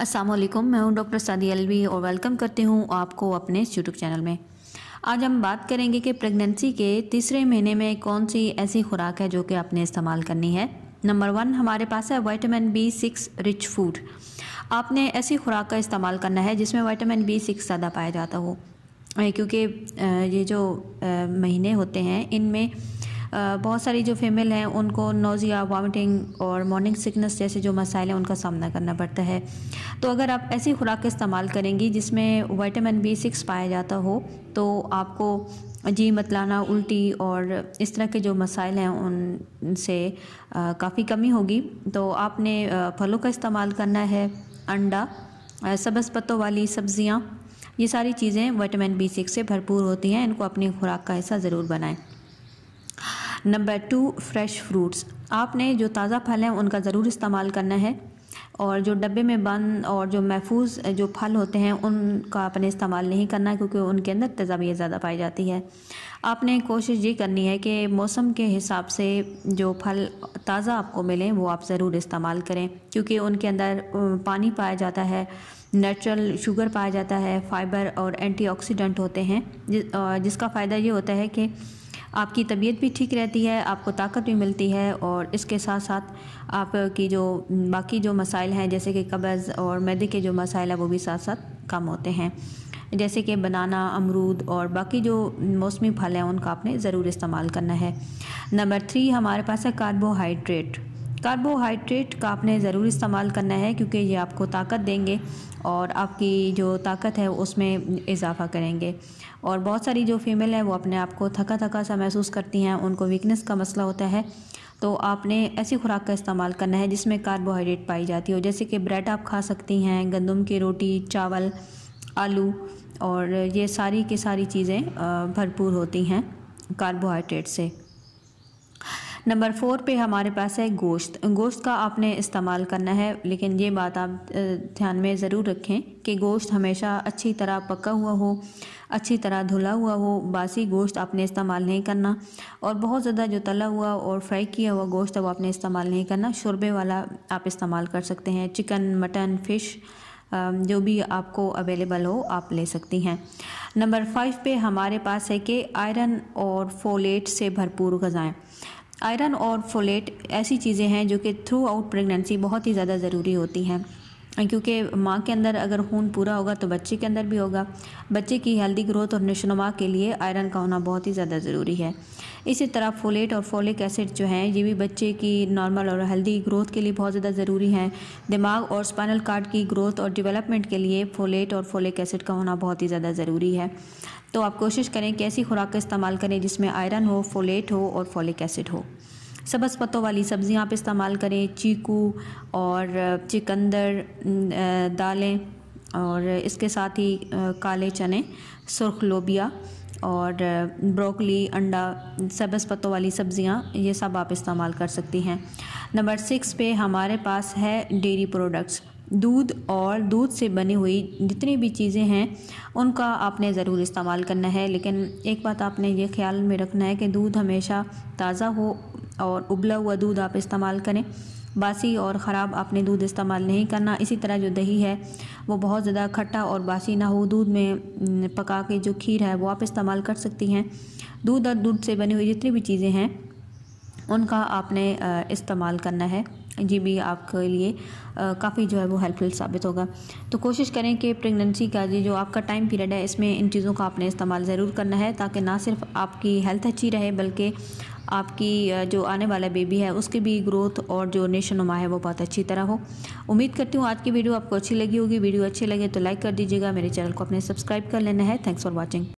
अस्सलाम वालेकुम मैं हूं डॉक्टर सादी अलवी और वेलकम करती हूं आपको अपने इस यूट्यूब चैनल में आज हम बात करेंगे कि प्रेगनेंसी के तीसरे महीने में कौन सी ऐसी खुराक है जो कि आपने इस्तेमाल करनी है नंबर वन हमारे पास है vitamin B six rich food आपने ऐसी खुराक का इस्तेमाल करना है जिसमें वाइटामिन बी सिक्स ज़्यादा पाया जाता हो क्योंकि ये जो महीने होते हैं इनमें बहुत सारी जो फीमेल हैं उनको नोज़िया वामिटिंग और मॉर्निंग सिकनेस जैसे जो मसाइल हैं उनका सामना करना पड़ता है तो अगर आप ऐसी खुराक इस्तेमाल करेंगी जिसमें वाइटामिन बी सिक्स पाया जाता हो तो आपको जी मतलाना उल्टी और इस तरह के जो मसाइल हैं उनसे काफ़ी कमी होगी तो आपने फलों का इस्तेमाल करना है अंडा सब्ज़ पत्तों वाली सब्ज़ियाँ ये सारी चीज़ें विटामिन बी सिक्स से भरपूर होती हैं इनको अपनी खुराक का हिस्सा ज़रूर बनाएं नंबर टू फ्रेश फ्रूट्स आपने जो ताज़ा फल हैं उनका ज़रूर इस्तेमाल करना है और जो डब्बे में बंद और जो महफूज जो फल होते हैं उनका आपने इस्तेमाल नहीं करना क्योंकि उनके अंदर तेजाबी ज़्यादा पाई जाती है आपने कोशिश ये करनी है कि मौसम के हिसाब से जो फल ताज़ा आपको मिलें वो आप ज़रूर इस्तेमाल करें क्योंकि उनके अंदर पानी पाया जाता है नेचुरल शुगर पाया जाता है फाइबर और एंटीऑक्सीडेंट होते हैं जिसका फ़ायदा ये होता है कि आपकी तबीयत भी ठीक रहती है आपको ताकत भी मिलती है और इसके साथ साथ आपकी जो बाकी जो मसाइल हैं जैसे कि कब्ज़ और मैदे के जो मसाइल हैं वो भी साथ साथ कम होते हैं जैसे कि बनाना अमरूद और बाकी जो मौसमी फल हैं उनका आपने ज़रूर इस्तेमाल करना है नंबर थ्री हमारे पास है कार्बोहाइड्रेट कार्बोहाइड्रेट का आपने ज़रूर इस्तेमाल करना है क्योंकि ये आपको ताकत देंगे और आपकी जो ताकत है उसमें इजाफा करेंगे और बहुत सारी जो फीमेल हैं वो अपने आप को थका थका सा महसूस करती हैं उनको वीकनेस का मसला होता है तो आपने ऐसी खुराक का इस्तेमाल करना है जिसमें कार्बोहाइड्रेट पाई जाती हो जैसे कि ब्रेड आप खा सकती हैं गंदम की रोटी चावल आलू और ये सारी की सारी चीज़ें भरपूर होती हैं कार्बोहाइड्रेट से नंबर फोर पे हमारे पास है गोश्त गोश्त का आपने इस्तेमाल करना है लेकिन ये बात आप ध्यान में ज़रूर रखें कि गोश्त हमेशा अच्छी तरह पका हुआ हो अच्छी तरह धुला हुआ हो बासी गोश्त आपने इस्तेमाल नहीं करना और बहुत ज़्यादा जो तला हुआ और फ्राई किया हुआ गोश्त वो आपने इस्तेमाल नहीं करना शोरबे वाला आप इस्तेमाल कर सकते हैं चिकन मटन फ़िश जो भी आपको अवेलेबल हो आप ले सकती हैं नंबर फाइव पे हमारे पास है कि आयरन और फोलेट से भरपूर गज़ाएँ आयरन और फोलेट ऐसी चीज़ें हैं जो कि थ्रू आउट प्रेगनेंसी बहुत ही ज़्यादा ज़रूरी होती हैं क्योंकि माँ के अंदर अगर खून पूरा होगा तो बच्चे के अंदर भी होगा बच्चे की हेल्दी ग्रोथ और नशोनमा के लिए आयरन का होना बहुत ही ज़्यादा ज़रूरी है इसी तरह फोलेट और फोलिक एसिड जो हैं ये भी बच्चे की नॉर्मल और हेल्दी ग्रोथ के लिए बहुत ज़्यादा ज़रूरी हैं दिमाग और स्पाइनल कार्ड की ग्रोथ और डिवेलपमेंट के लिए फोलेट और फोलिक एसिड का होना बहुत ही ज़्यादा ज़रूरी है तो आप कोशिश करें कि ऐसी खुराक का इस्तेमाल करें जिसमें आयरन हो फोलेट हो और फोलिक एसिड हो सब्ज़ पत्तों वाली सब्ज़ियाँ आप इस्तेमाल करें चीकू और चिकंदर दालें और इसके साथ ही काले चने सुरख लोबिया और ब्रोकली अंडा सब्ज़ पत्तों वाली सब्ज़ियाँ ये सब आप इस्तेमाल कर सकती हैं नंबर सिक्स पे हमारे पास है डेयरी प्रोडक्ट्स दूध और दूध से बनी हुई जितनी भी चीज़ें हैं उनका आपने ज़रूर इस्तेमाल करना है लेकिन एक बात आपने ये ख्याल में रखना है कि दूध हमेशा ताज़ा हो और उबला हुआ दूध आप इस्तेमाल करें बासी और ख़राब आपने दूध इस्तेमाल नहीं करना इसी तरह जो दही है वो बहुत ज़्यादा खट्टा और बासी ना हो दूध में पका के जो खीर है वो आप इस्तेमाल कर सकती हैं दूध और दूध से बनी हुई जितनी भी चीज़ें हैं उनका आपने इस्तेमाल करना है जी भी आपके लिए काफ़ी जो है वो हेल्पफुल साबित होगा तो कोशिश करें कि प्रेगनेंसी का जी जो आपका टाइम पीरियड है इसमें इन चीज़ों का आपने इस्तेमाल ज़रूर करना है ताकि ना सिर्फ आपकी हेल्थ अच्छी रहे बल्कि आपकी जो आने वाला बेबी है उसकी भी ग्रोथ और जो नुमा है वो बहुत अच्छी तरह हो उम्मीद करती हूँ आज की वीडियो आपको अच्छी लगी होगी वीडियो अच्छी लगे तो लाइक कर दीजिएगा मेरे चैनल को अपने सब्सक्राइब कर लेना है थैंक्स फॉर वॉचिंग